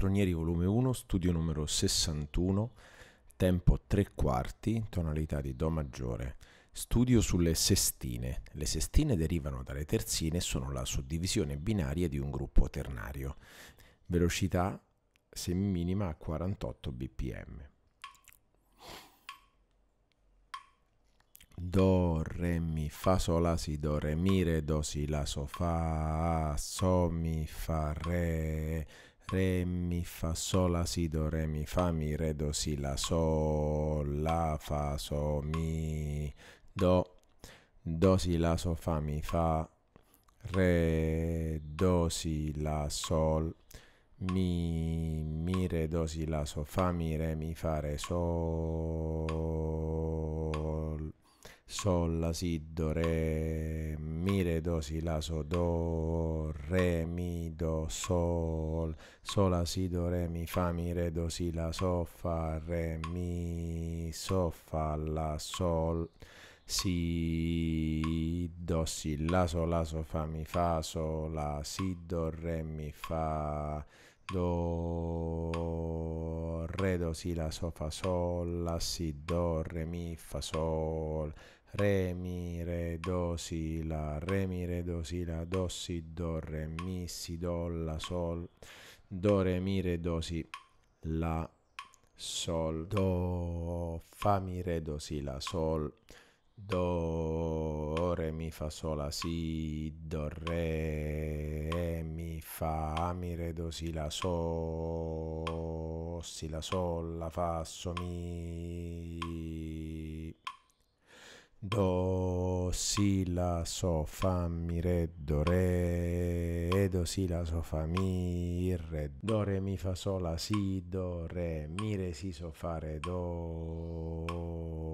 Poltronieri volume 1, studio numero 61, tempo 3 quarti, tonalità di Do maggiore. Studio sulle sestine. Le sestine derivano dalle terzine e sono la suddivisione binaria di un gruppo ternario. Velocità seminima a 48 bpm. Do, Re, Mi, Fa, Sol, La, Si, Do, Re, Mi, Re, Do, Si, La, So, Fa, So, Mi, Fa, Re, re mi fa sol la si do re mi fa mi re do si la sol la fa so mi do do si la so fa mi fa re do si la sol mi mi re do si la so fa mi re mi fa re sol Sol, La, Si, Do, Re, Mi, Re, Do, Si, La, So, Do, Re, Mi, Do, Sol, Sol, La, Si, Do, Re, Mi, Fa, Mi, Re, Do, Si, La, So, Fa, Re, Mi, So, Fa, La, Sol, Si, Do, Si, La, So, La, So, Fa, Mi, Fa, Sol, La, Si, Do, Re, Mi, Fa, Do, re, do, si, la, so, fa, sol, la, si, do, re, mi, fa, sol, re, mi, re, do, si, la, re, mi, re, do, si, la, do, si, do, re, mi, si, do, la, sol, do, re, mi, re, do, si, la, sol, do, fa, mi, re, do, si, la, sol, Do, re, mi, fa, sol, la, si, do, re, mi, fa, mi, re, do, si, la, sol si, la, sol, la, fa, so, mi, do, si, la, so, fa, mi, re, do, re, e do, si, la, so, fa, mi, re, do, re, mi, fa, sol, la, si, do, re, mi, re, si, so, fa, re, do,